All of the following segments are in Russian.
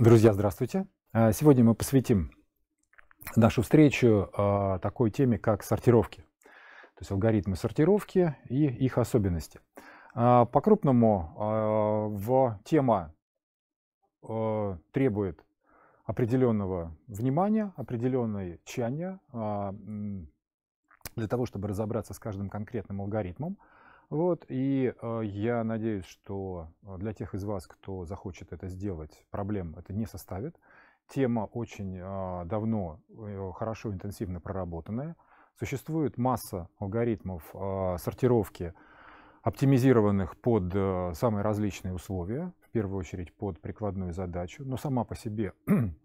Друзья, здравствуйте. А, сегодня мы посвятим нашу встречу а, такой теме, как сортировки. То есть алгоритмы сортировки и их особенности. А, по-крупному в тема требует определенного внимания, определенной тщания для того, чтобы разобраться с каждым конкретным алгоритмом. Вот, и э, я надеюсь, что э, для тех из вас, кто захочет это сделать, проблем это не составит. Тема очень э, давно, э, хорошо, интенсивно проработанная. Существует масса алгоритмов а, сортировки, оптимизированных под э, самые различные условия, в первую очередь под прикладную задачу, но сама по себе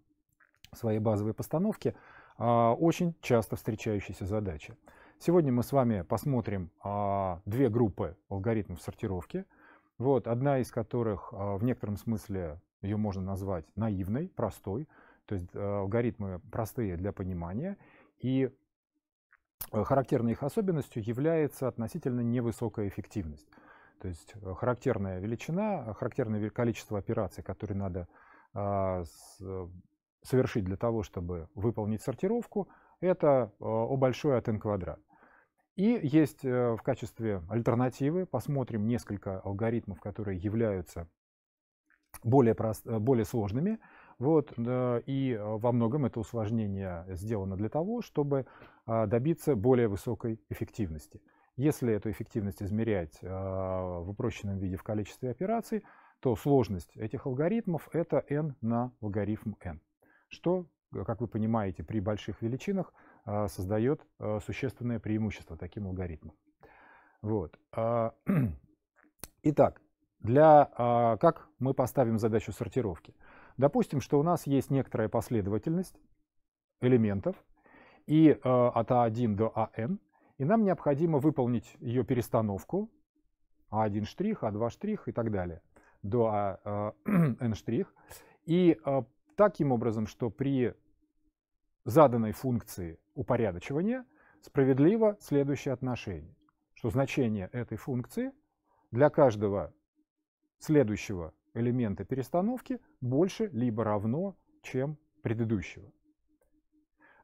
своей базовой постановки а, очень часто встречающиеся задачи. Сегодня мы с вами посмотрим а, две группы алгоритмов сортировки. Вот, одна из которых а, в некотором смысле ее можно назвать наивной, простой. То есть а, алгоритмы простые для понимания. И э, характерной их особенностью является относительно невысокая эффективность. То есть э, характерная величина, характерное количество операций, которые надо а, совершить для того, чтобы выполнить сортировку – это э, о большой от n квадрат. И есть э, в качестве альтернативы, посмотрим несколько алгоритмов, которые являются более, прост, э, более сложными. Вот, и во многом это усложнение сделано для того, чтобы добиться более высокой эффективности. Если эту эффективность измерять в упрощенном виде в количестве операций, то сложность этих алгоритмов это n на логарифм n, что Э, как вы понимаете, при больших величинах а, создает а, существенное преимущество таким алгоритмам. Вот. А, итак, для, как мы поставим задачу сортировки? Допустим, что у нас есть некоторая последовательность элементов и от А1 до АН, и нам необходимо выполнить ее перестановку А1 штрих, А2 штрих и так далее до n штрих. И таким образом, что при заданной функции упорядочивания справедливо следующее отношение, что значение этой функции для каждого следующего элемента перестановки больше либо равно, чем предыдущего.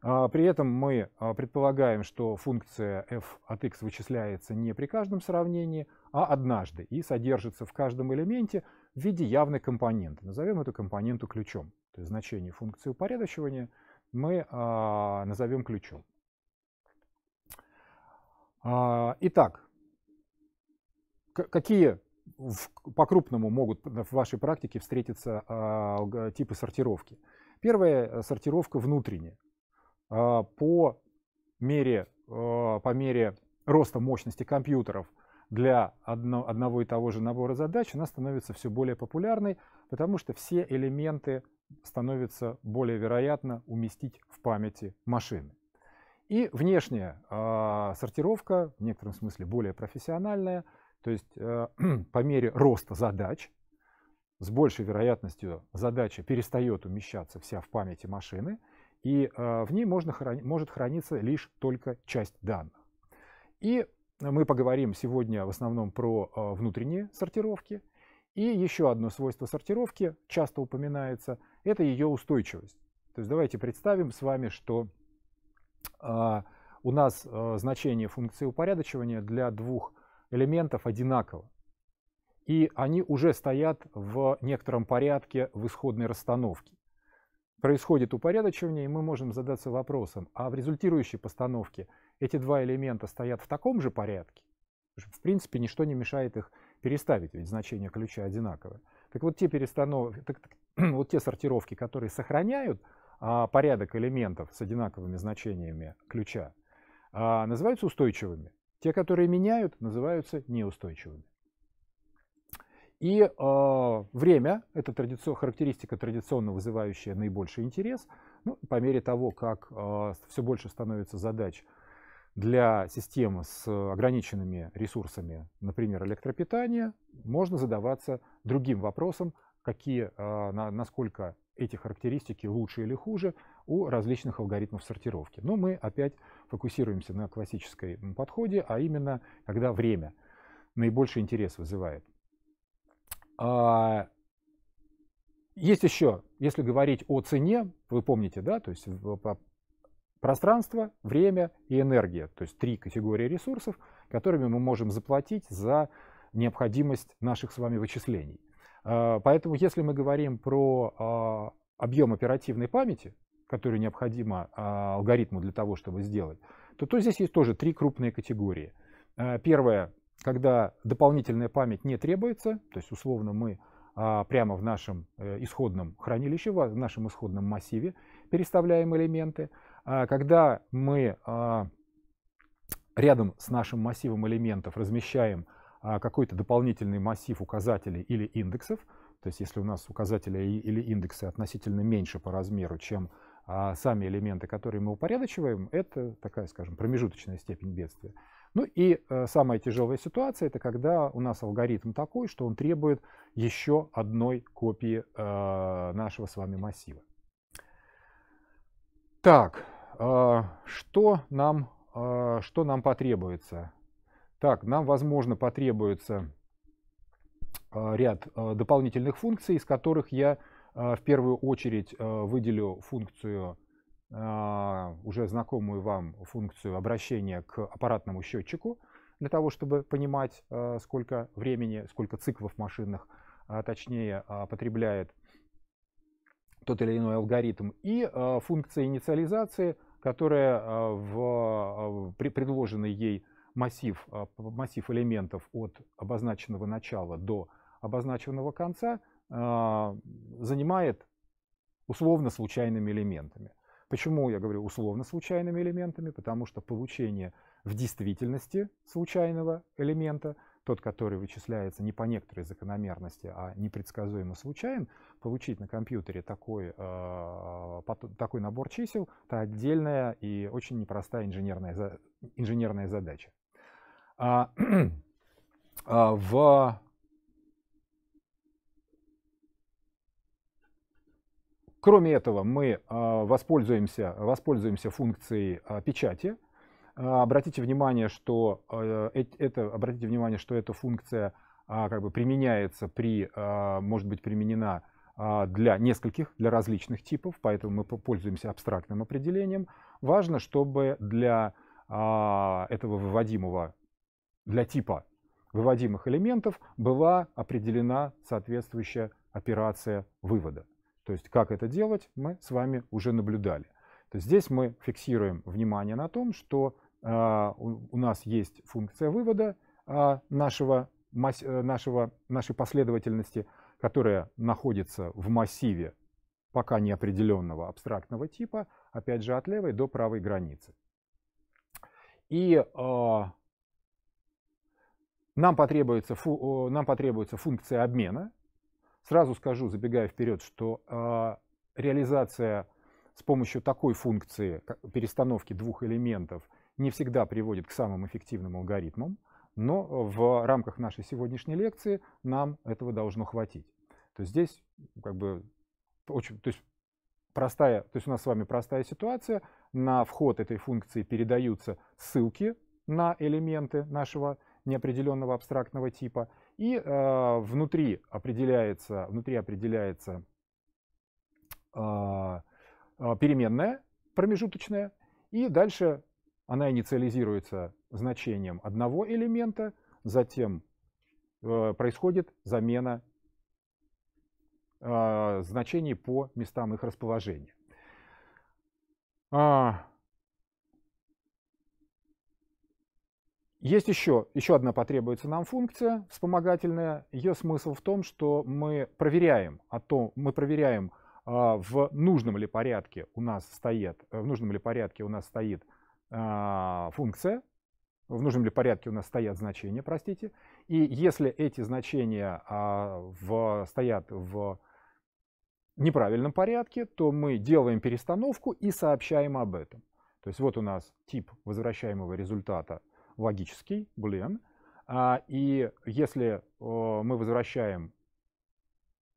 А, при этом мы а, предполагаем, что функция f от x вычисляется не при каждом сравнении, а однажды и содержится в каждом элементе в виде явной компоненты. Назовем эту компоненту ключом. То есть значение функции упорядочивания — мы а, назовем ключом. А, итак, какие по-крупному могут в вашей практике встретиться а, типы сортировки? Первая э, сортировка внутренняя. По мере, по мере роста мощности компьютеров для одно, одного и того же набора задач она становится все более популярной, потому что все элементы становится более вероятно уместить в памяти машины. И внешняя э, сортировка, в некотором смысле более профессиональная, то есть э, по мере роста задач, с большей вероятностью задача перестает умещаться вся в памяти машины, и э, в ней можно храни, может храниться лишь только часть данных. И мы поговорим сегодня в основном про э, внутренние сортировки. И еще одно свойство сортировки часто упоминается – это ее устойчивость. То есть давайте представим с вами, что э, у нас э, значение функции упорядочивания для двух элементов одинаково. И они уже стоят в некотором порядке в исходной расстановке. Происходит упорядочивание, и мы можем задаться вопросом, а в результирующей постановке эти два элемента стоят в таком же порядке? В принципе, ничто не мешает их переставить, ведь значение ключа одинаковое. Так вот, те, перестанов... так, вот те сортировки, которые сохраняют а, порядок элементов с одинаковыми значениями ключа, а, называются устойчивыми. Те, которые меняют, называются неустойчивыми. И э, время – это традицион, характеристика, традиционно вызывающая наибольший интерес. Ну, по мере того, как э, а, все больше становится задач для системы с ограниченными ресурсами, например, электропитания, можно задаваться другим вопросом, какие, а, насколько эти характеристики лучше или хуже у различных алгоритмов сортировки. Но мы опять фокусируемся на классическом подходе, а именно, когда время наибольший интерес вызывает. А, есть еще, если говорить о цене, вы помните, да, то есть пространство, время и энергия, то есть три категории ресурсов, которыми мы можем заплатить за необходимость наших с вами вычислений. А, поэтому, если мы говорим про а, объем оперативной памяти, который необходимо а, алгоритму для того, чтобы сделать, то, то здесь есть тоже три крупные категории. Первое, когда дополнительная память не требуется, то есть условно мы прямо в нашем э, исходном хранилище, в нашем исходном массиве переставляем элементы. Когда мы рядом с нашим массивом элементов размещаем а, какой-то дополнительный массив указателей или индексов, то есть если у нас указатели или индексы относительно меньше по размеру, чем а сами элементы, которые мы упорядочиваем, это такая, скажем, промежуточная степень бедствия. Ну и э, самая тяжелая ситуация, это когда у нас алгоритм такой, что он требует еще одной копии э, нашего с вами массива. Так, э, что нам, э, что нам потребуется? Так, нам, возможно, потребуется а, ряд а, дополнительных функций, из которых я а, в первую очередь выделю функцию, уже знакомую вам функцию обращения к аппаратному счетчику, для того, чтобы понимать, сколько времени, сколько циклов машинных, точнее, потребляет тот или иной алгоритм, и функция инициализации, которая в предложенной ей массив, а, массив элементов от обозначенного начала до обозначенного конца а, занимает условно случайными элементами. Почему я говорю условно случайными элементами? Потому что получение в действительности случайного элемента, тот, который вычисляется не по некоторой закономерности, а непредсказуемо случайен, получить на компьютере такой, э, такой набор чисел — это отдельная и очень непростая инженерная, инженерная задача. А, а, в Кроме этого, мы а, воспользуемся, воспользуемся функцией а, печати. Обратите внимание, что э, это, обратите внимание, что эта функция как бы применяется при, может быть применена для нескольких, для различных типов, поэтому мы пользуемся абстрактным определением. Важно, чтобы для этого выводимого для типа выводимых элементов была определена соответствующая операция вывода. То есть как это делать, мы с вами уже наблюдали. То есть здесь мы фиксируем внимание на том, что э, у нас есть функция вывода а, э, нашего, масс, нашего, нашей последовательности, которая находится в массиве пока неопределенного абстрактного типа, опять же от левой до правой границы. И э, нам потребуется, фу, нам потребуется функция обмена. Сразу скажу, забегая вперед, что э, реализация с помощью такой функции перестановки двух элементов не всегда приводит к самым эффективным алгоритмам, но в рамках нашей сегодняшней лекции нам этого должно хватить. То есть здесь ну, как бы очень, то есть простая, то есть у нас с вами простая ситуация, на вход этой функции передаются ссылки на элементы нашего неопределенного абстрактного типа. И э, внутри определяется, внутри определяется э, э, переменная промежуточная, и дальше она инициализируется значением одного элемента, затем э, происходит замена э, значений по местам их расположения. А, Есть еще, еще одна потребуется нам функция вспомогательная. Ее смысл в том, что мы проверяем, о а том, мы проверяем, а, э, в нужном ли порядке у нас стоит, в нужном ли порядке у нас стоит функция, в нужном ли порядке у нас стоят значения, простите. И если эти значения а, в, стоят в неправильном порядке, то мы делаем перестановку и сообщаем об этом. То есть вот у нас тип возвращаемого результата логический, boolean. А, и если мы возвращаем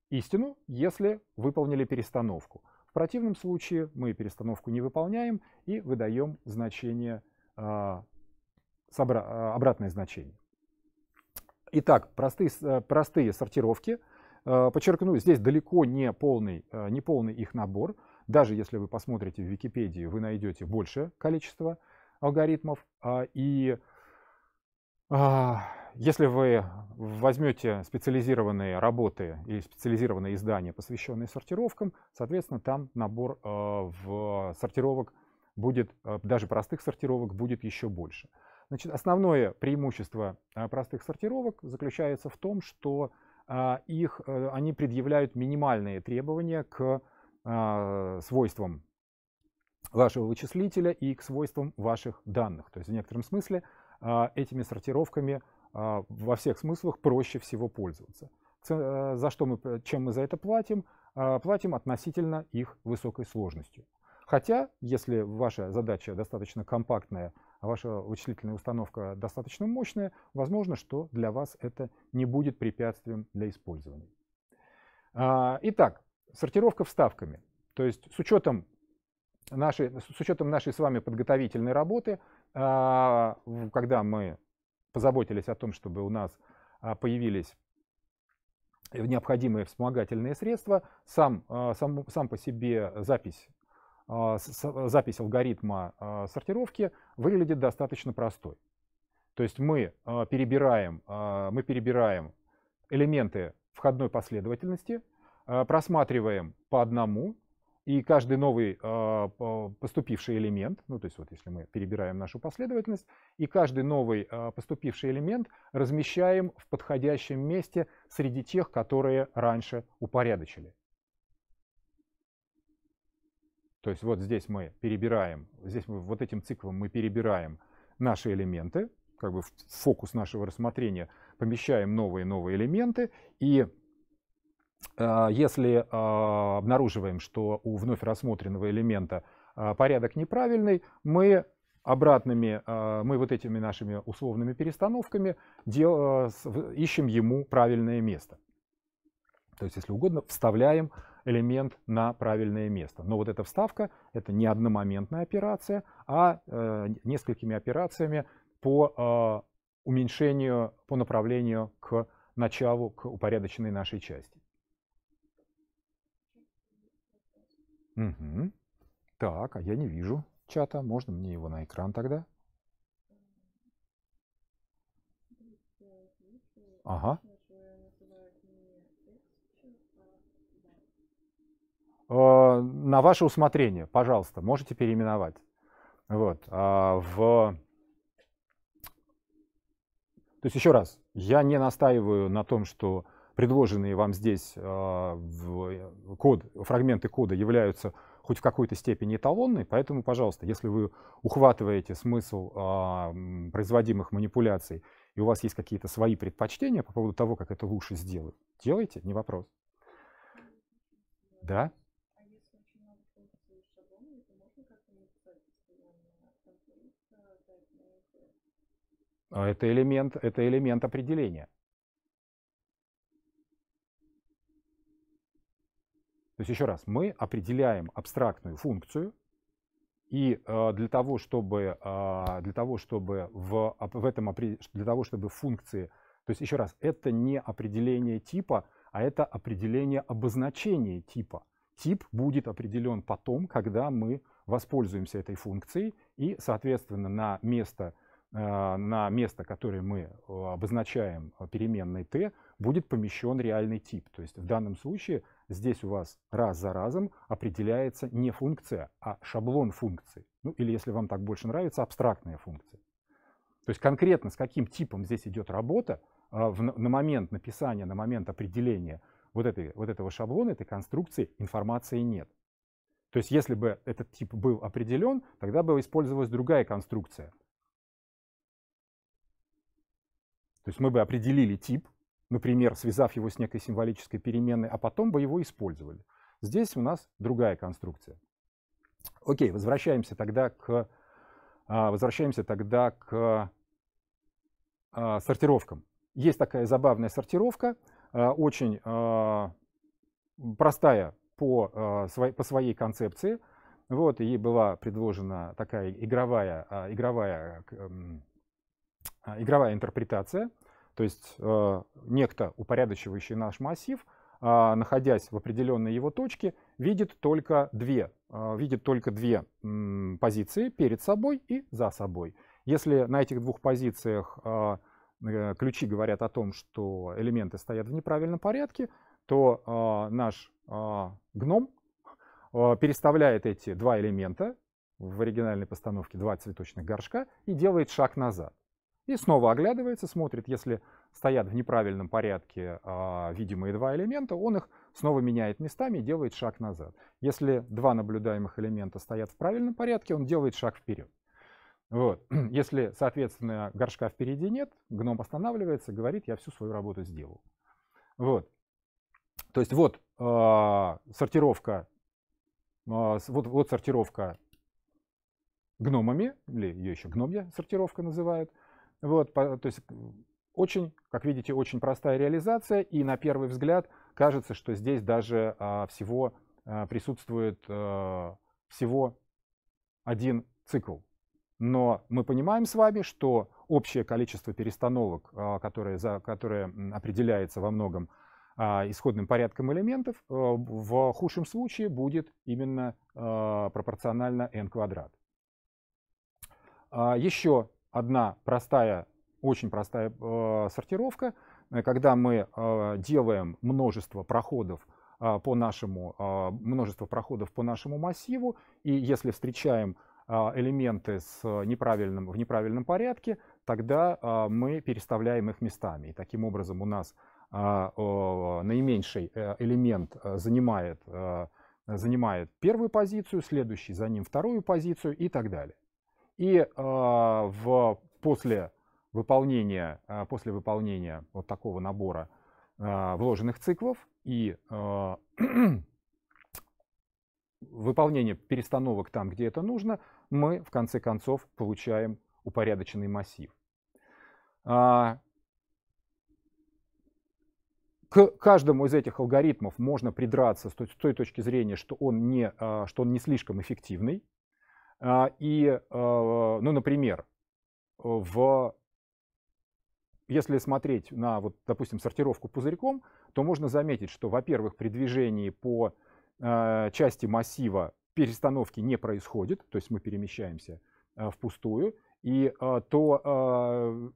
истину, если выполнили перестановку. В противном случае мы перестановку не выполняем и выдаем значение, а, а, обратное значение. Итак, простые, э, простые сортировки. Э, подчеркну, здесь далеко не полный, э, не полный их набор. Даже если вы посмотрите в Википедии, вы найдете большее количество алгоритмов. И а, если вы возьмете специализированные работы или специализированные издания, посвященные сортировкам, соответственно, там набор а, в сортировок будет, а, даже простых сортировок будет еще больше. Значит, основное преимущество простых сортировок заключается в том, что их, э, они предъявляют минимальные требования к свойствам вашего вычислителя и к свойствам ваших данных. То есть в некотором смысле а, этими сортировками а, во всех смыслах проще всего пользоваться. Э, за что мы, э, чем мы за это платим? А, платим относительно их высокой сложностью. Хотя, если ваша задача достаточно компактная, а ваша вычислительная установка достаточно мощная, возможно, что для вас это не будет препятствием для использования. Итак, сортировка вставками. То есть с учетом нашей, с учетом нашей с вами подготовительной работы, а, когда мы позаботились о том, чтобы у нас а, появились необходимые вспомогательные средства, сам, а, сам, сам по себе запись, запись алгоритма сортировки выглядит достаточно простой. То есть мы перебираем, мы перебираем элементы входной последовательности, просматриваем по одному, и каждый новый а, поступивший элемент, ну то есть вот если мы перебираем нашу последовательность, и каждый новый а, поступивший элемент размещаем в подходящем месте среди тех, которые раньше упорядочили. То есть вот здесь мы перебираем, здесь мы вот этим циклом мы перебираем наши элементы, как бы в фокус нашего рассмотрения помещаем новые новые элементы, и Э, если э, обнаруживаем, что у вновь рассмотренного элемента э, порядок неправильный, мы обратными, мы вот этими нашими условными перестановками дел, ищем ему правильное место. То есть, если угодно, вставляем элемент на правильное место. Но вот эта вставка — это не одномоментная операция, а э, несколькими операциями по э, уменьшению, по направлению к началу, к упорядоченной нашей части. Угу. Так, а я не вижу чата. Можно мне его на экран тогда? Ага. Э, на ваше усмотрение, пожалуйста, можете переименовать. Вот. А, в... То есть еще раз, я не настаиваю на том, что предложенные вам здесь а, код, фрагменты кода являются хоть в какой-то степени эталонной, поэтому, пожалуйста, если вы ухватываете смысл а, производимых манипуляций и у вас есть какие-то свои предпочтения по поводу того, как это лучше сделать, делайте, не вопрос. Да? А это элемент, это элемент определения. То есть еще раз, мы определяем абстрактную функцию, и э, для того, чтобы, э, для того, чтобы в, в этом, для того, чтобы функции, то есть еще раз, это не определение типа, а это определение обозначения типа. Тип будет определен потом, когда мы воспользуемся этой функцией, и, соответственно, на место а, на место, которое мы а, обозначаем а, переменной t, будет помещен реальный тип. То есть в данном случае здесь у вас раз за разом определяется не функция, а шаблон функции. Ну или, если вам так больше нравится, абстрактная функция. То есть конкретно с каким типом здесь идет работа на момент написания, на момент определения вот, этой, вот этого шаблона, этой конструкции информации нет. То есть если бы этот тип был определен, тогда бы использовалась другая конструкция — То есть мы бы определили тип, например, связав его с некой символической переменной, а потом бы его использовали. Здесь у нас другая конструкция. Окей, возвращаемся тогда к, а, возвращаемся тогда к а, сортировкам. Есть такая забавная сортировка, а, очень простая по, по своей концепции. Вот, ей была предложена такая игровая, игровая а, игровая интерпретация, то есть э, некто, упорядочивающий наш массив, а, находясь в определенной его точке, видит только две, а, видит только две позиции перед собой и за собой. Если на этих двух позициях э, ключи говорят о том, что элементы стоят в неправильном порядке, то наш гном переставляет эти два элемента в оригинальной постановке два цветочных горшка и делает шаг назад. И снова оглядывается, смотрит, если стоят в неправильном порядке э, видимые два элемента, он их снова меняет местами и делает шаг назад. Если два наблюдаемых элемента стоят в правильном порядке, он делает шаг вперед. Вот. Если, соответственно, горшка впереди нет, гном останавливается, говорит, я всю свою работу сделал. Вот. То есть вот э, сортировка, э, вот, вот сортировка гномами, или ее еще гномья сортировка называют – вот, то есть очень, как видите, очень простая реализация, и на первый взгляд кажется, что здесь даже а, всего а, присутствует а, всего один цикл. Но мы понимаем с вами, что общее количество перестановок, а, которые, за, которые определяется во многом а, исходным порядком элементов, а, в худшем случае будет именно а, пропорционально n квадрат. А, еще одна простая, очень простая э, сортировка, э, когда мы э, делаем множество проходов э, по нашему, э, множество проходов по нашему массиву, и если встречаем э, элементы с неправильным, в неправильном порядке, тогда э, мы переставляем их местами. И таким образом у нас наименьший элемент занимает, занимает первую позицию, следующий за ним вторую позицию и так далее. И э, в, после, выполнения, э, после выполнения вот такого набора э, вложенных циклов и э, выполнение перестановок там, где это нужно, мы в конце концов получаем упорядоченный массив. К каждому из этих алгоритмов можно придраться с той, с той точки зрения, что он, не, что он не слишком эффективный, а, и, э, ну, например, в, если смотреть на, вот, допустим, сортировку пузырьком, то можно заметить, что, во-первых, при движении по э, части массива перестановки не происходит, то есть мы перемещаемся э, впустую, и то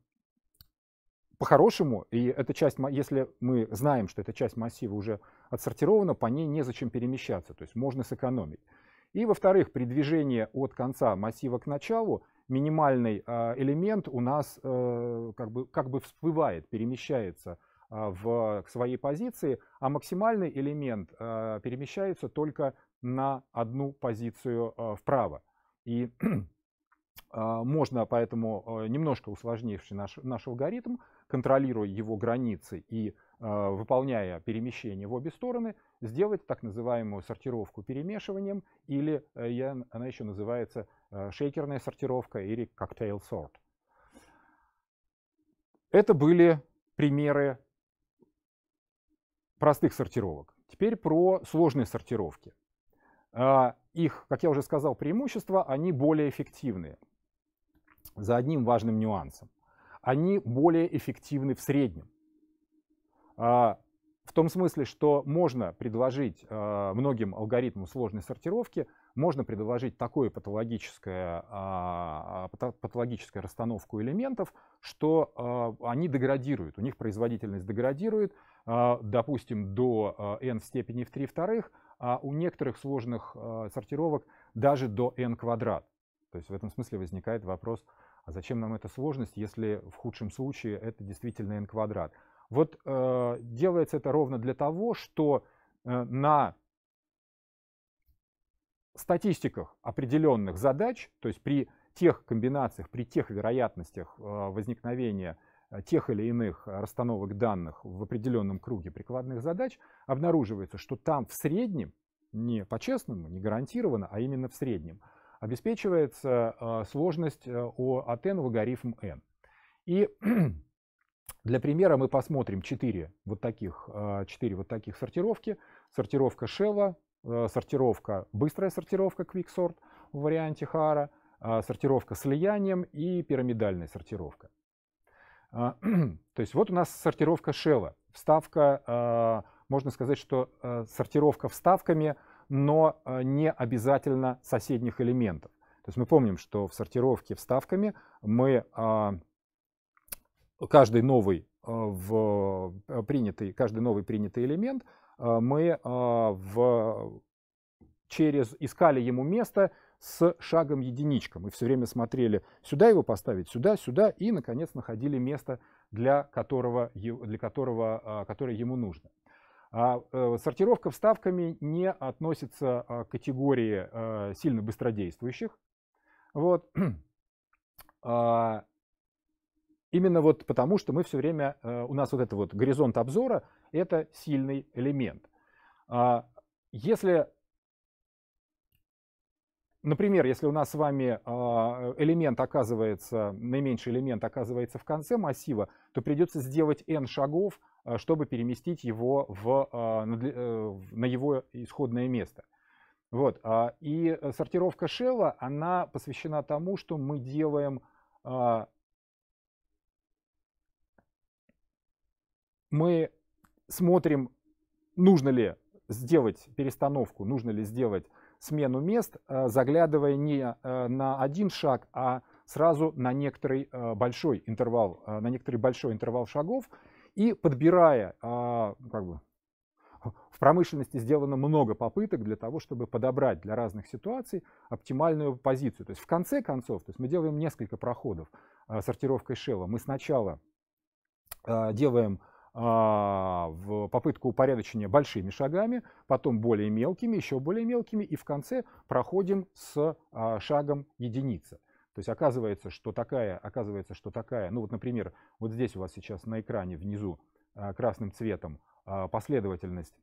по-хорошему, и эта часть, если мы знаем, что эта часть массива уже отсортирована, по ней незачем перемещаться, то есть можно сэкономить. И, во-вторых, при движении от конца массива к началу минимальный а, элемент у нас э, как бы, как бы всплывает, перемещается а, в, к своей позиции, а максимальный элемент а, перемещается только на одну позицию вправо. И можно поэтому, э, немножко усложнивший наш, наш алгоритм, контролируя его границы и а, выполняя перемещение в обе стороны, сделать так называемую сортировку перемешиванием, или э, она еще называется э, шейкерная сортировка или коктейл сорт. Это были примеры простых сортировок. Теперь про сложные сортировки. А, их, как я уже сказал, преимущества, они более эффективные. За одним важным нюансом. Они более эффективны в среднем. А, в том смысле, что можно предложить а, многим алгоритмам сложной сортировки, можно предложить такую патологическую а, патологическую расстановку элементов, что они деградируют, у них производительность деградирует, допустим, до n в степени в 3 вторых, а у некоторых сложных сортировок даже до n квадрат. То есть в этом смысле возникает вопрос, а зачем нам эта сложность, если в худшем случае это действительно n квадрат. Вот э, делается это ровно для того, что э, на статистиках определенных задач, то есть при тех комбинациях, при тех вероятностях э, возникновения э, тех или иных расстановок данных в определенном круге прикладных задач, обнаруживается, что там в среднем, не по-честному, не гарантированно, а именно в среднем, обеспечивается э, сложность э, о от n логарифм n. И Для примера мы посмотрим 4 вот таких, 4 а, вот таких сортировки. Сортировка Шелла, э, сортировка, быстрая сортировка QuickSort, Sort в варианте Хара, сортировка слиянием и пирамидальная сортировка. А, то есть вот у нас сортировка Шелла. Вставка, а, можно сказать, что э, сортировка вставками, но э, не обязательно соседних элементов. То есть мы помним, что в сортировке вставками мы каждый новый а, в а, принятый, каждый новый принятый элемент а, мы в, через, искали ему место с шагом единичком и все время смотрели сюда его поставить, сюда, сюда, и, наконец, находили место, для которого, для которого, которое ему нужно. Э, сортировка вставками не относится к категории сильно быстродействующих. Вот. Именно вот потому, что мы все время, э, у нас вот это вот горизонт обзора, это сильный элемент. А если, например, если у нас с вами а, элемент оказывается, наименьший элемент оказывается в конце массива, то придется сделать n шагов, э, чтобы переместить его а, э, в, на его исходное место. Вот. И сортировка шелла, она посвящена тому, что мы делаем мы смотрим, нужно ли сделать перестановку, нужно ли сделать смену мест, э, заглядывая не э, на один шаг, а сразу на некоторый э, большой интервал, на некоторый большой интервал шагов и подбирая, а, ну, как бы, в промышленности сделано много попыток для того, чтобы подобрать для разных ситуаций оптимальную позицию. То есть в конце концов, то есть мы делаем несколько проходов сортировкой шелла. Мы сначала делаем а, в попытку упорядочения большими шагами, потом более мелкими, еще более мелкими, и в конце проходим с а, шагом единица. То есть оказывается, что такая, оказывается, что такая, ну вот, например, вот здесь у вас сейчас на экране внизу а, красным цветом последовательность,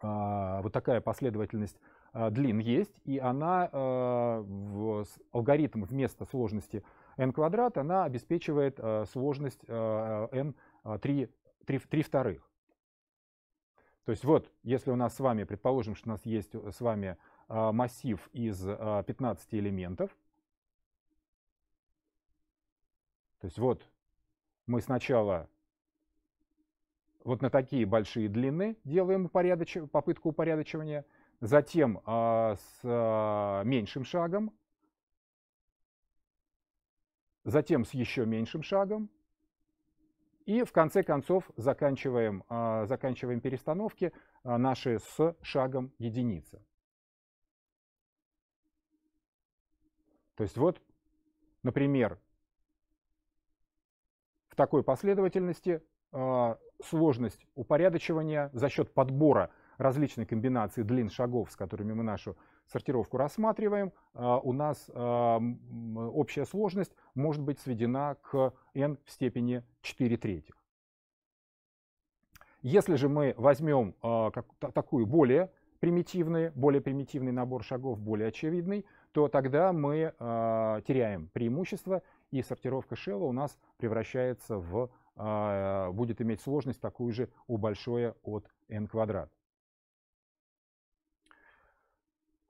вот такая последовательность длин есть, и она алгоритм вместо сложности n квадрат, она обеспечивает сложность n 3, 3, 3 вторых. То есть вот, если у нас с вами, предположим, что у нас есть э, с вами а, массив из 15 а, элементов, то есть вот мы сначала вот на такие большие длины делаем упорядоч... попытку упорядочивания, затем а, с а, меньшим шагом, затем с еще меньшим шагом, и в конце концов заканчиваем, а, заканчиваем перестановки а, наши с шагом единицы. То есть вот, например, в такой последовательности а, сложность упорядочивания за счет подбора различной комбинации длин шагов, с которыми мы нашу сортировку рассматриваем, а, у нас а, общая сложность может быть сведена к n в степени 4 третьих. Если же мы возьмем а, такую более примитивный, более примитивный набор шагов, более очевидный, то тогда мы теряем преимущество, и сортировка шелла у нас превращается в, будет иметь сложность такую же у большое от n квадрат.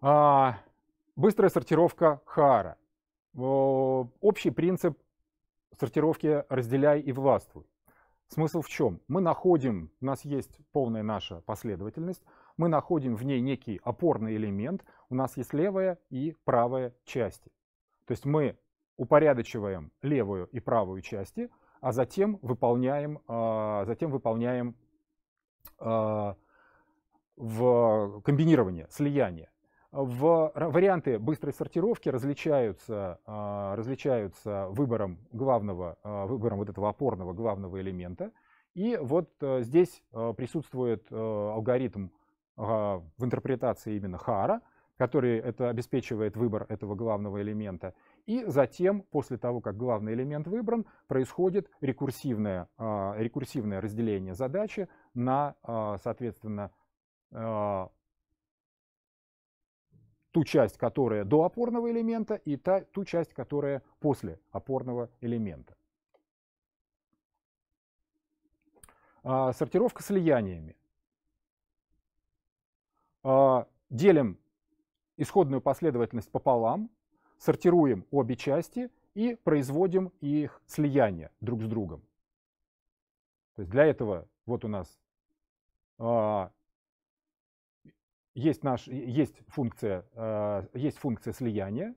А, быстрая сортировка Хара. Общий принцип сортировки «разделяй и властвуй». Смысл в чем? Мы находим, у нас есть полная наша последовательность, мы находим в ней некий опорный элемент, у нас есть левая и правая части. То есть мы упорядочиваем левую и правую части, а затем выполняем, а затем выполняем а, в комбинирование, слияние. В варианты быстрой сортировки различаются, а, различаются выбором главного, а, выбором вот этого опорного главного элемента. И вот э, здесь э, присутствует э, алгоритм а, в интерпретации именно Хара, который это обеспечивает выбор этого главного элемента. И затем, после того, как главный элемент выбран, происходит рекурсивное, рекурсивное разделение задачи на, соответственно, ту часть, которая до опорного элемента, и та, ту часть, которая после опорного элемента. А, сортировка слияниями. А, делим исходную последовательность пополам, сортируем обе части и производим их слияние друг с другом. То есть для этого вот у нас а, есть, наш, есть, функция, э, есть функция слияния,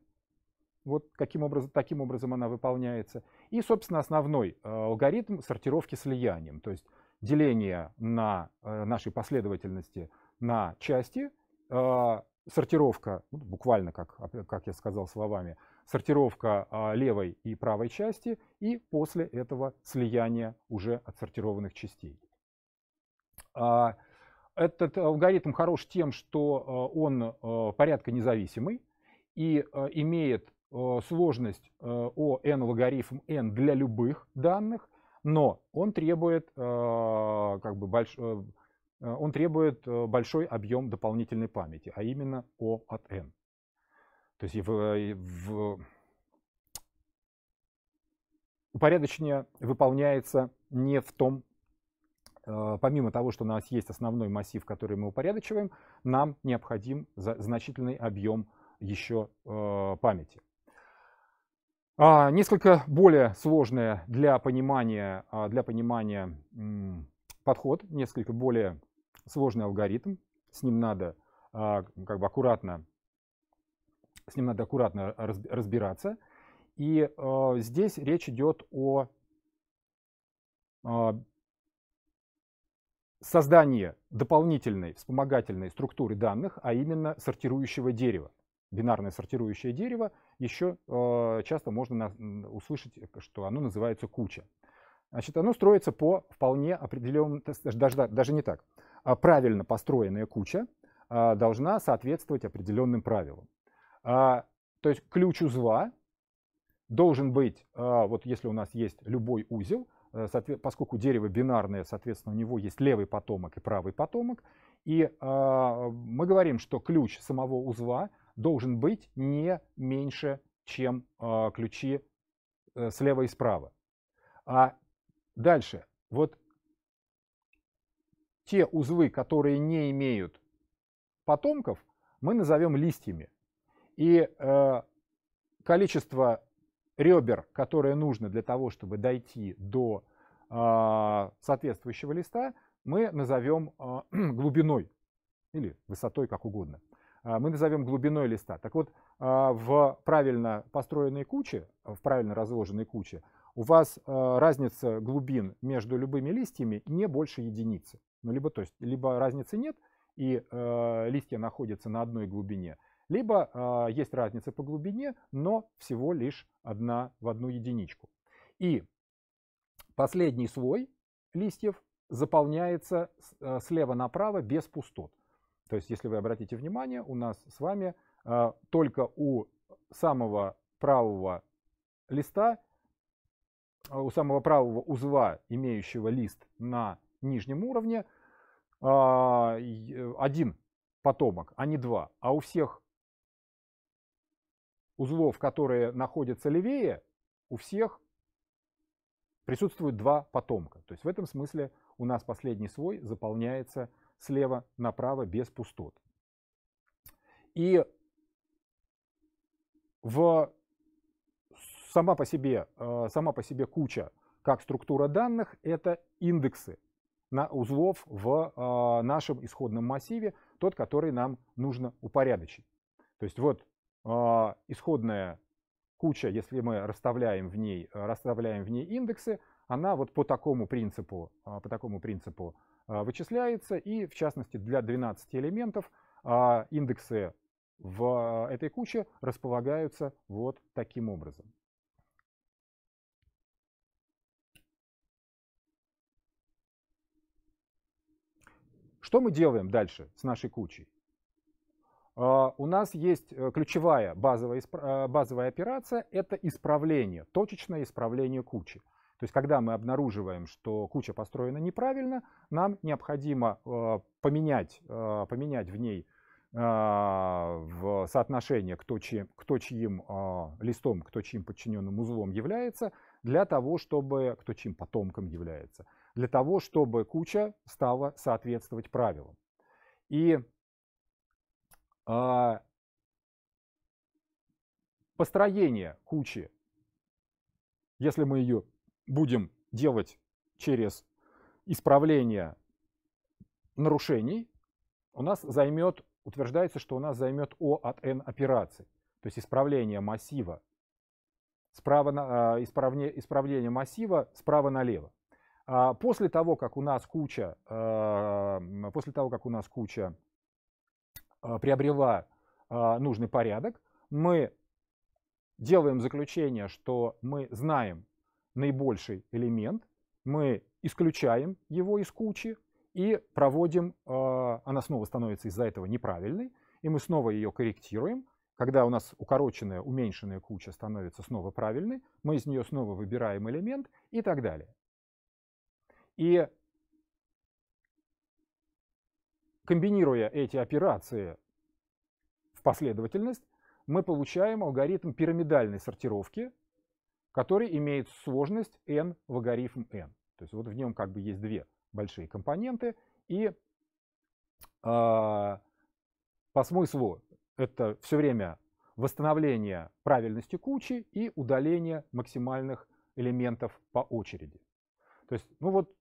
вот каким образом, таким образом она выполняется. И, собственно, основной э, алгоритм сортировки слиянием, то есть деление на э, нашей последовательности на части, сортировка, ну, буквально, как, как я сказал словами, сортировка левой и правой части и после этого слияние уже отсортированных частей. А этот алгоритм хорош тем, что э, он э, порядка независимый и э, имеет сложность о n логарифм n для любых данных, но он требует, как бы, больш... он требует большой объем дополнительной памяти, а именно O от n. То есть в, в... упорядочение выполняется не в том Э, помимо того, что у нас есть основной массив, который мы упорядочиваем, нам необходим значительный объем еще э, памяти. А, несколько более сложное для понимания, а, для понимания подход, несколько более сложный алгоритм. С ним надо а, как бы аккуратно, с ним надо аккуратно разбираться. И э, здесь речь идет о создание дополнительной вспомогательной структуры данных, а именно сортирующего дерева. Бинарное сортирующее дерево еще э, часто можно на, услышать, что оно называется куча. Значит, оно строится по вполне определенному, даже, даже не так, а правильно построенная куча э, должна соответствовать определенным правилам. Э, то есть ключ узла должен быть, вот если у нас есть любой узел, Э, поскольку дерево бинарное, соответственно, у него есть левый потомок и правый потомок. И а, мы говорим, что ключ самого узла должен быть не меньше, чем а, ключи э, слева и справа. А дальше, вот те узлы, которые не имеют потомков, мы назовем листьями. И э, количество ребер, которые нужно для того, чтобы дойти до а, соответствующего листа, мы назовем а, глубиной или высотой, как угодно. А, мы назовем глубиной листа. Так вот, в правильно построенной куче, в правильно разложенной куче, у вас разница глубин между любыми листьями не больше единицы. Ну, либо, то есть, либо разницы нет, и листья находятся на одной глубине, либо э, есть разница по глубине, но всего лишь одна в одну единичку. И последний слой листьев заполняется э, слева направо без пустот. То есть, если вы обратите внимание, у нас с вами э, только у самого правого листа, а, у самого правого узла, имеющего лист на нижнем уровне, один потомок, а не два. А у всех узлов, которые находятся левее, у всех присутствуют два потомка. То есть в этом смысле у нас последний слой заполняется слева направо без пустот. И в сама по себе, э, сама по себе куча как структура данных – это индексы на узлов в э, нашем исходном массиве, тот, который нам нужно упорядочить. То есть вот а, исходная куча, если мы расставляем в ней, а, расставляем в ней индексы, она вот по такому принципу, а, по такому принципу вычисляется. И в частности для 12 элементов индексы в этой куче располагаются вот таким образом. Что мы делаем дальше с нашей кучей? А, у нас есть э, ключевая базовая, э, базовая операция – это исправление, точечное исправление кучи. То есть, когда мы обнаруживаем, что куча построена неправильно, нам необходимо э, поменять, поменять в ней а, в соотношение, кто, чем, кто чьим а, листом, кто чьим подчиненным узлом является, для того, чтобы кто чьим потомком является, для того, чтобы куча стала соответствовать правилам. И а, построение кучи, если мы ее будем делать через исправление нарушений, у нас займет, утверждается, что у нас займет O от N операций. То есть исправление массива справа на, а, исправне, исправление массива справа налево. А, после того, как у нас куча, после того, как у нас куча а, приобрела а, нужный порядок, мы делаем заключение, что мы знаем наибольший элемент, мы исключаем его из кучи и проводим, а, она снова становится из-за этого неправильной, и мы снова ее корректируем. Когда у нас укороченная, уменьшенная куча становится снова правильной, мы из нее снова выбираем элемент и так далее. И Комбинируя эти операции в последовательность, мы получаем алгоритм пирамидальной сортировки, который имеет сложность n в логарифм n. То есть вот в нем как бы есть две большие компоненты, и э, по смыслу это все время восстановление правильности кучи и удаление максимальных элементов по очереди. То есть, ну вот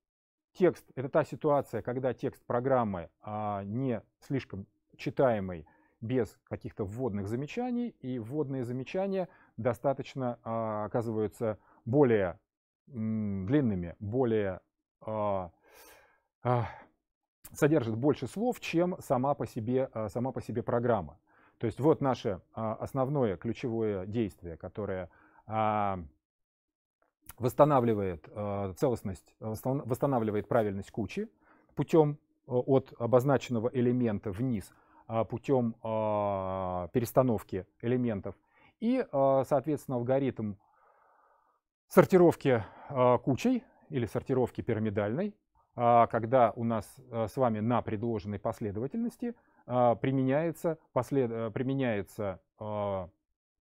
Текст – это та ситуация, когда текст программы а, не слишком читаемый, без каких-то вводных замечаний, и вводные замечания достаточно а, оказываются более м, длинными, более а, а, содержат больше слов, чем сама по себе, а, сама по себе программа. То есть вот наше а, основное ключевое действие, которое а, восстанавливает э, целостность, э, восстанавливает правильность кучи путем э, от обозначенного элемента вниз а путем а, перестановки элементов. И, соответственно, алгоритм сортировки кучей или сортировки пирамидальной, когда у нас с вами на предложенной последовательности применяется, послед... применяется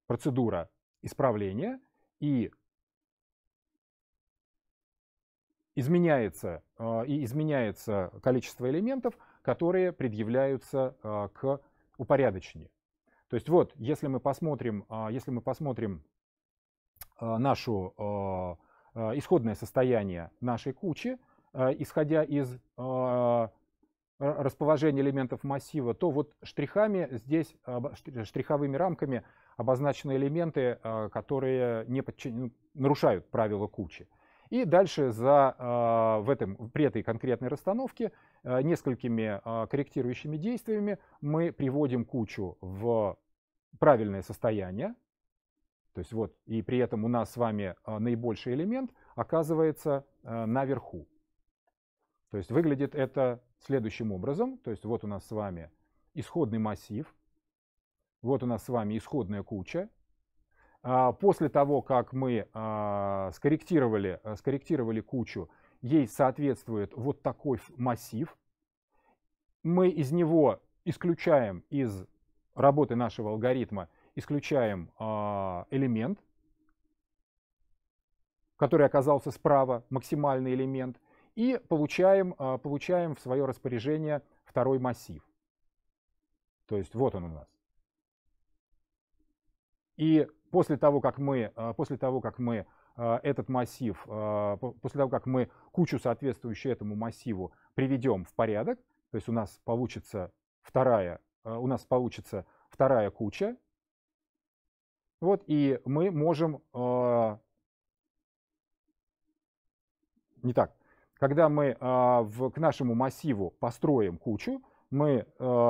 процедура исправления и изменяется, а, и изменяется количество элементов, которые предъявляются а, к упорядочению. То есть вот, если мы посмотрим, а, если мы посмотрим наше исходное состояние нашей кучи, исходя из расположения элементов массива, то вот штрихами здесь, штриховыми рамками обозначены элементы, которые не подчин... Ну, нарушают правила кучи. И дальше за, а, в этом, при этой конкретной расстановке э, несколькими а, корректирующими действиями мы приводим кучу в правильное состояние. То есть вот, и при этом у нас с вами а, наибольший элемент оказывается э, наверху. То есть выглядит это следующим образом. То есть вот у нас с вами исходный массив, вот у нас с вами исходная куча, а, после того, как мы а, скорректировали, э, скорректировали кучу, ей соответствует вот такой массив. Мы из него исключаем из работы нашего алгоритма, исключаем а, элемент, который оказался справа, максимальный элемент, и получаем, получаем в свое распоряжение второй массив. То есть вот он у нас. И после того, как мы, э, после того, как мы э, этот массив, э, после того, как мы кучу, соответствующую этому массиву, приведем в порядок, то есть у нас получится вторая, у нас получится вторая куча, вот, и мы можем, не так, когда мы в, к нашему массиву построим кучу, мы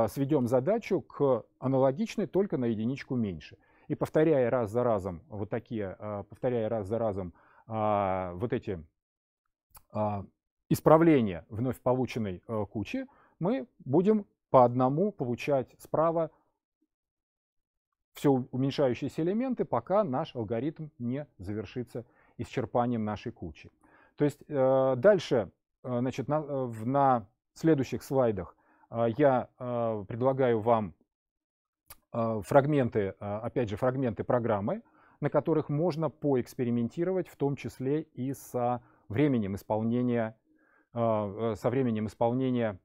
сведем задачу к аналогичной, только на единичку меньше. И повторяя раз за разом вот такие, а, повторяя раз за разом а, вот эти а, исправления вновь полученной э, кучи, мы будем по одному получать справа все уменьшающиеся элементы, пока наш алгоритм не завершится исчерпанием нашей кучи. То есть э, дальше, э, значит, на, на следующих слайдах я предлагаю вам а, фрагменты, а, опять же, фрагменты программы, на которых можно поэкспериментировать, в том числе и со временем исполнения, а, э, со временем исполнения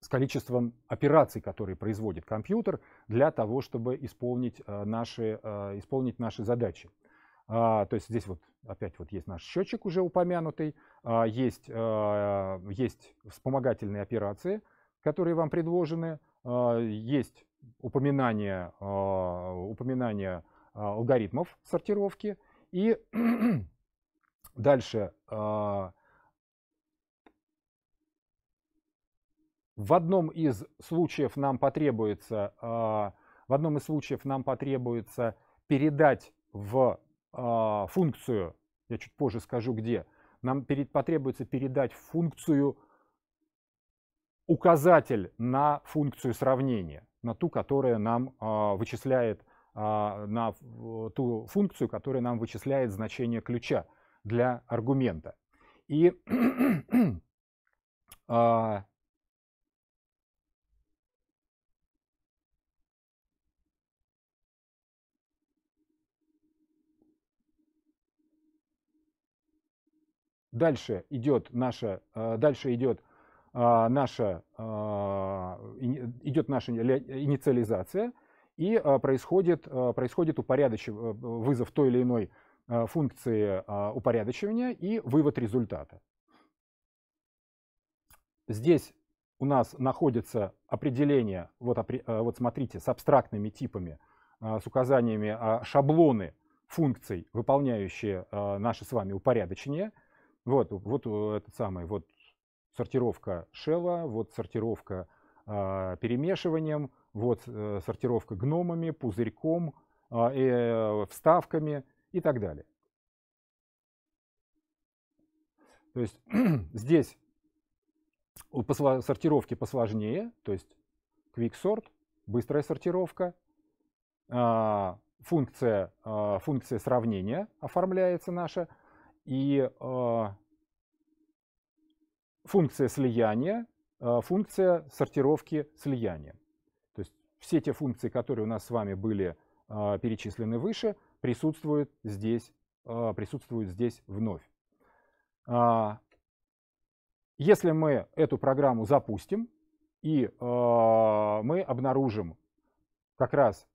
с количеством операций, которые производит компьютер для того, чтобы исполнить э, наши, э, исполнить наши задачи. То есть здесь вот опять вот есть наш счетчик уже упомянутый, есть, есть вспомогательные операции, которые вам предложены. А, есть упоминание, а, упоминание а, алгоритмов сортировки. И дальше в одном из случаев нам потребуется, в одном из случаев нам потребуется передать в функцию, я чуть позже скажу где, нам потребуется передать в функцию указатель на функцию сравнения, на ту, которая нам а, вычисляет, а, на э, ту функцию, которая нам вычисляет значение ключа для аргумента. И а, Дальше идет наша, э, дальше идет а, наша, а, идет наша инициализация и а, происходит, происходит упорядоч... Э, вызов той или иной функции упорядочивания и вывод результата. Здесь у нас находится определение, вот, э, вот смотрите, с абстрактными типами, с указаниями шаблоны функций, выполняющие наши с вами упорядочение. Вот, вот этот самый, вот сортировка шелла, вот сортировка э, перемешиванием, вот э, сортировка гномами, пузырьком, а, э, вставками и так далее. То есть здесь сортировки посложнее, то есть quick sort, быстрая сортировка, а, функция, функция сравнения оформляется наша, и функция слияния, а, функция сортировки слияния. То есть все те функции, которые у нас с вами были а, перечислены выше, присутствуют здесь, а, присутствуют здесь вновь. Если мы эту программу запустим, и мы обнаружим как раз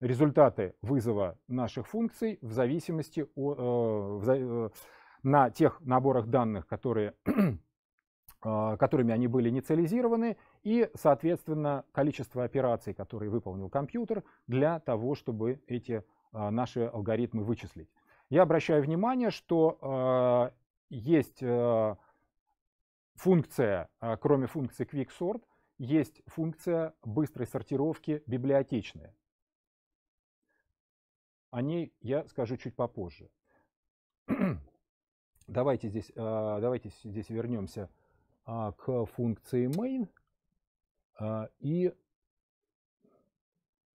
результаты вызова наших функций в зависимости о, э, э, на тех наборах данных, которые а, которыми они были инициализированы, и, соответственно, количество операций, которые выполнил компьютер для того, чтобы эти а, наши алгоритмы вычислить. Я обращаю внимание, что а, есть функция, кроме функции QuickSort, есть функция быстрой сортировки библиотечная. О ней я скажу чуть попозже. давайте, здесь, давайте здесь вернемся а, к функции main а, и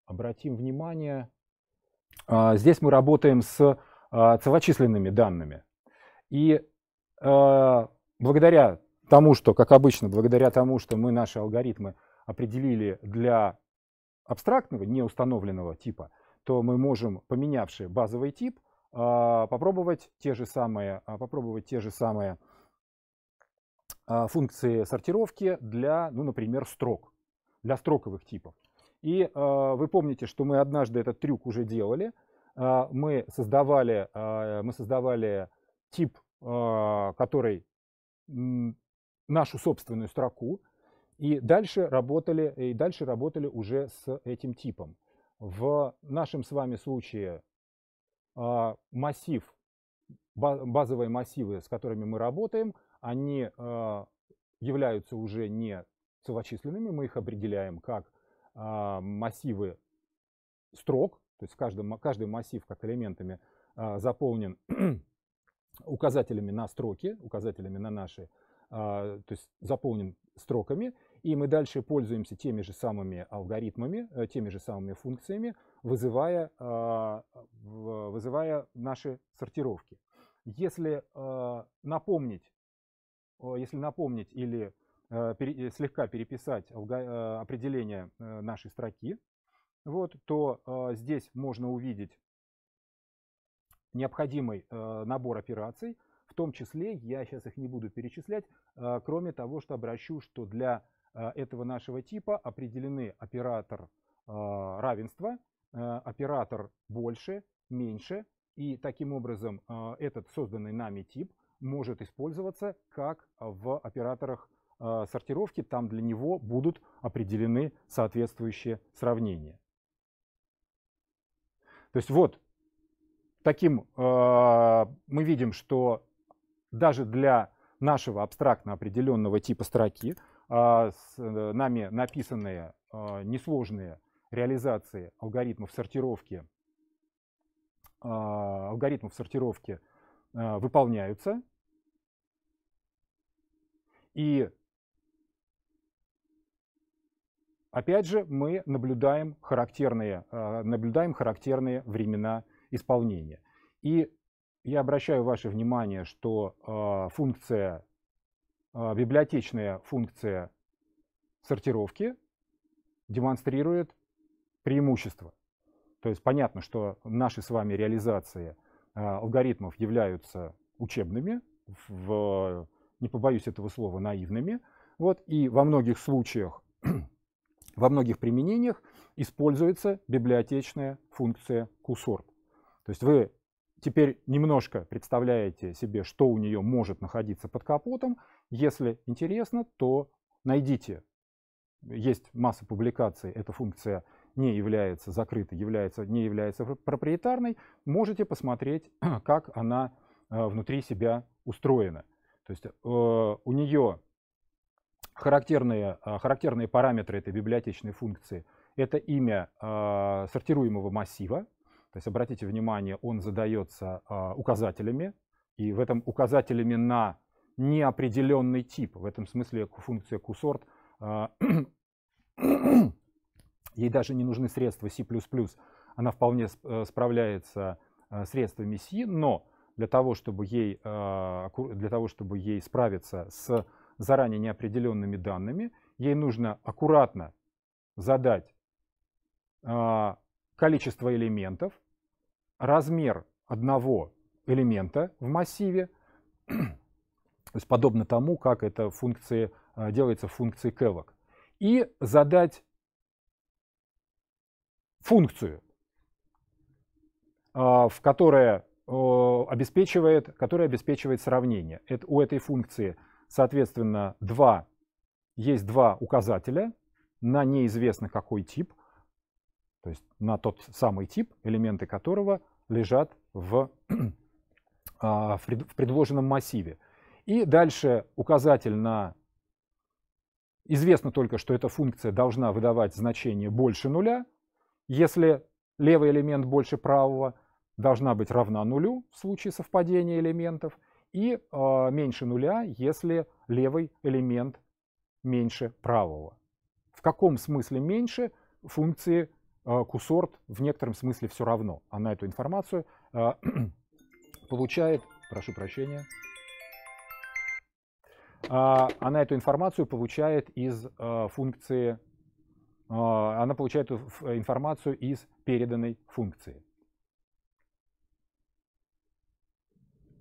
обратим внимание, а, здесь мы работаем с целочисленными данными. И благодаря тому, что, как обычно, благодаря тому, что мы наши алгоритмы определили для абстрактного, неустановленного типа, то мы можем, поменявший базовый тип, попробовать те же самые, попробовать те же самые а, функции сортировки для, ну, например, строк, для строковых типов. И э, вы помните, что мы однажды этот трюк уже делали. Э, мы, создавали, э, мы создавали тип, э, который нашу собственную строку, и дальше работали, и дальше работали уже с этим типом. В нашем с вами случае массив, базовые массивы, с которыми мы работаем, они а, являются уже не целочисленными, мы их определяем как а, массивы строк, то есть каждый, каждый массив как элементами а, заполнен указателями на строки, указателями на наши, то есть заполнен строками, и мы дальше пользуемся теми же самыми алгоритмами, э, теми же самыми функциями, вызывая, вызывая наши сортировки. Если напомнить если напомнить или э, слегка переписать э, определение э, нашей строки, вот, то здесь можно увидеть необходимый набор операций, в том числе, я сейчас их не буду перечислять, кроме того, что обращу, что для этого нашего типа определены оператор равенства, оператор больше, меньше, и таким образом этот созданный нами тип – может использоваться как а, в операторах а, сортировки, там для него будут определены соответствующие сравнения. То есть вот таким а, мы видим, что даже для нашего абстрактно определенного типа строки с э, нами написанные несложные реализации алгоритмов сортировки, алгоритмов сортировки выполняются. И опять же мы наблюдаем характерные, а, наблюдаем характерные времена исполнения. И я обращаю ваше внимание, что а, функция, а, библиотечная функция сортировки демонстрирует преимущество. То есть понятно, что наши с вами реализации алгоритмов являются учебными в не побоюсь этого слова, наивными. Вот, и во многих случаях, во многих применениях используется библиотечная функция qsort. То есть вы теперь немножко представляете себе, что у нее может находиться под капотом. Если интересно, то найдите. Есть масса публикаций, эта функция не является закрытой, является, не является проприетарной. Можете посмотреть, как она э, внутри себя устроена. То есть э, у нее характерные, э, характерные параметры этой библиотечной функции – это имя э, сортируемого массива. То есть обратите внимание, он задается э, указателями, и в этом указателями на неопределенный тип. В этом смысле функция qsort э, ей даже не нужны средства C++, она вполне э, справляется средствами C, но для того, чтобы ей, а, для того, чтобы ей справиться с заранее неопределенными данными, ей нужно аккуратно задать а, количество элементов, размер одного элемента в массиве, то есть подобно тому, как это функции, а, делается в функции Kelock, и задать функцию, в которая обеспечивает, который обеспечивает сравнение. Это, у этой функции, соответственно, два, есть два указателя на неизвестно какой тип, то есть на тот самый тип, элементы которого лежат в, а, в предложенном массиве. И дальше указатель на... Известно только, что эта функция должна выдавать значение больше нуля, если левый элемент больше правого – должна быть равна нулю в случае совпадения элементов и э, меньше нуля, если левый элемент меньше правого. В каком смысле меньше функции э, кусорт в некотором смысле все равно. Она эту информацию э, получает, прошу прощения, э, она эту информацию получает из э, функции, э, она получает информацию из переданной функции.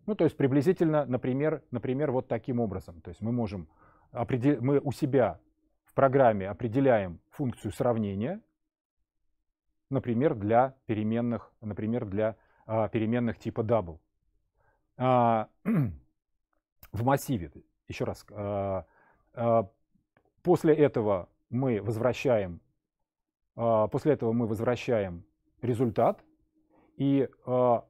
Ну, то есть приблизительно, например, например, вот таким образом. То есть мы можем, определ... мы у себя в программе определяем функцию сравнения, например, для переменных, например, для а, переменных типа double. А, в массиве, еще раз, а, а, после этого мы возвращаем, а, после этого мы возвращаем результат, и а,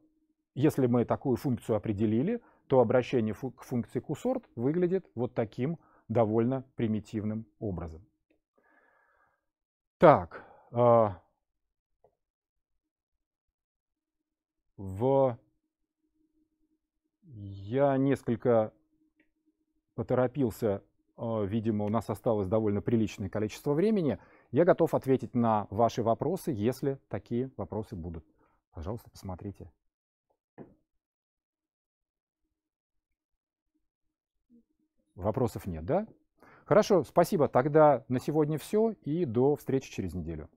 если мы такую функцию определили, то обращение к функции кусорт выглядит вот таким довольно примитивным образом. Так, а, в... я несколько поторопился, а, видимо, у нас осталось довольно приличное количество времени. Я готов ответить на ваши вопросы, если такие вопросы будут. Пожалуйста, посмотрите. Вопросов нет, да? Хорошо, спасибо. Тогда на сегодня все и до встречи через неделю.